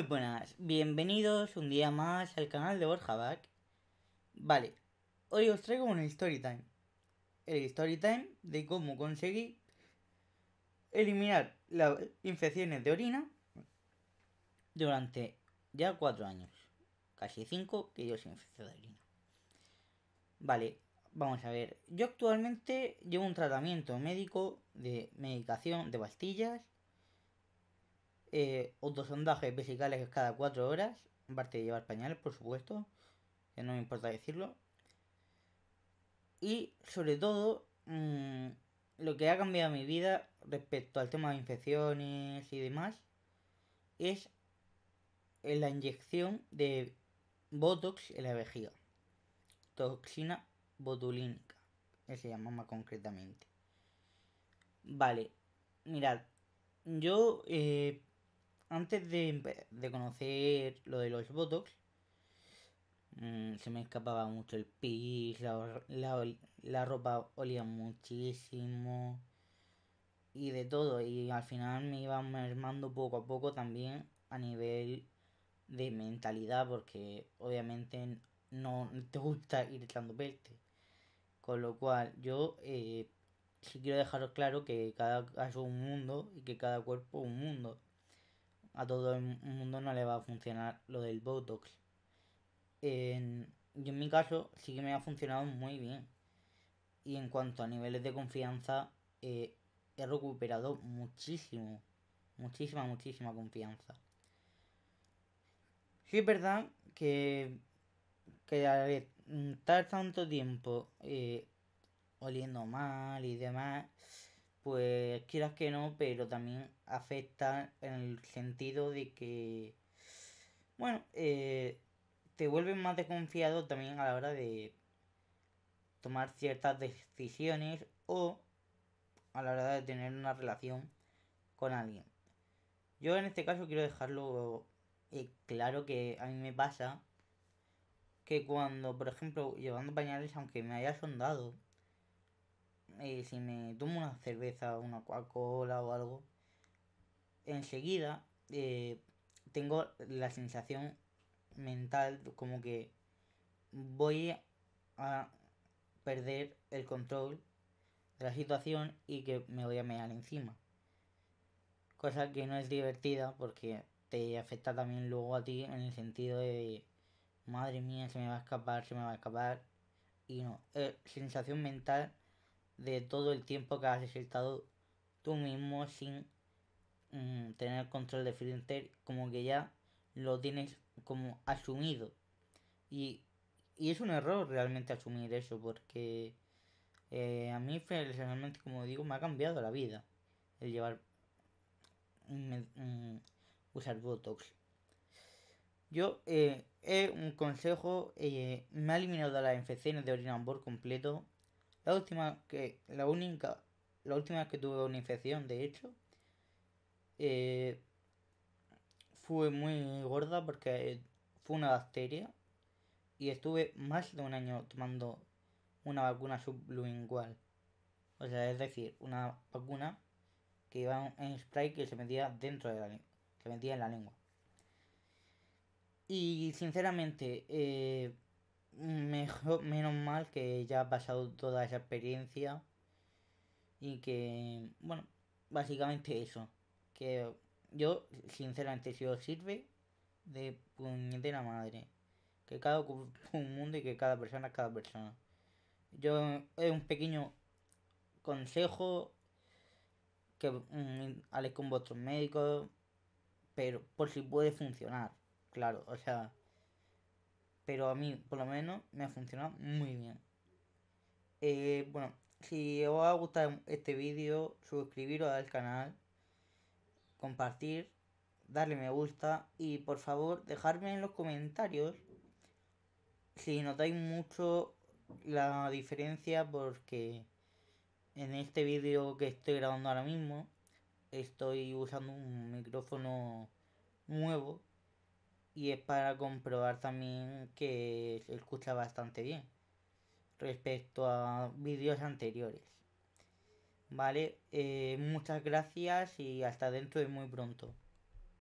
Muy buenas, bienvenidos un día más al canal de Borja Vale, hoy os traigo un story time. El story time de cómo conseguí eliminar las infecciones de orina durante ya cuatro años. Casi cinco que yo soy infección de orina. Vale, vamos a ver. Yo actualmente llevo un tratamiento médico de medicación de pastillas eh, otros sondajes vesicales cada 4 horas, aparte de llevar pañales, por supuesto, que no me importa decirlo. Y sobre todo, mm, lo que ha cambiado mi vida respecto al tema de infecciones y demás es la inyección de Botox en la vejiga. Toxina botulínica, que se llama más concretamente. Vale, mirad, yo eh, antes de, conocer lo de los Botox, mm, se me escapaba mucho el pis, la, ropa olía muchísimo y de todo. Y al final me iba mermando poco a poco también a nivel de mentalidad, porque obviamente no te gusta ir estando peste. Con lo cual, yo eh, sí quiero dejaros claro que cada caso es un mundo y que cada cuerpo es un mundo a todo el mundo no le va a funcionar lo del Botox. En, en mi caso sí que me ha funcionado muy bien. Y en cuanto a niveles de confianza, eh, he recuperado muchísimo, muchísima, muchísima confianza. Sí es verdad que, que estar tanto tiempo eh, oliendo mal y demás, pues quieras que no, pero también afecta en el sentido de que, bueno, eh, te vuelves más desconfiado también a la hora de tomar ciertas decisiones o a la hora de tener una relación con alguien. Yo en este caso quiero dejarlo eh, claro que a mí me pasa que cuando, por ejemplo, llevando pañales, aunque me haya sondado, eh, si me tomo una cerveza, o una Coca-Cola o algo, enseguida eh, tengo la sensación mental como que voy a perder el control de la situación y que me voy a mear encima. Cosa que no es divertida porque te afecta también luego a ti en el sentido de madre mía, se me va a escapar, se me va a escapar. Y no, eh, sensación mental de todo el tiempo que has estado tú mismo sin mm, tener control de Flinter, como que ya lo tienes como asumido. Y, es un error realmente asumir eso, porque eh, a mí personalmente, como digo, me ha cambiado la vida el llevar usar Botox. Yo, eh, un consejo, eh, me ha eliminado las infecciones de Orinambor completo. La última que, la única, la última que tuve una infección, de hecho, eh, fue muy gorda porque fue una bacteria y estuve más de un año tomando una vacuna sublingual. O sea, es decir, una vacuna que iba en spray que se metía dentro de la lengua, se metía en la lengua. Y sinceramente, eh, mejor, menos mal que ya ha pasado toda esa experiencia y que, bueno, básicamente eso. Que yo, sinceramente, si os sirve, de puñetera madre. Que cada un mundo y que cada persona es cada persona. Yo, es un pequeño consejo que um, con vuestros médicos, pero por si puede funcionar, claro, o sea pero a mí por lo menos me ha funcionado muy bien. Eh, bueno, si os ha gustado este vídeo, suscribiros al canal, compartir, darle me gusta y por favor dejarme en los comentarios si notáis mucho la diferencia porque en este vídeo que estoy grabando ahora mismo estoy usando un micrófono nuevo y es para comprobar también que se escucha bastante bien respecto a vídeos anteriores. Vale, eh, muchas gracias y hasta dentro de muy pronto.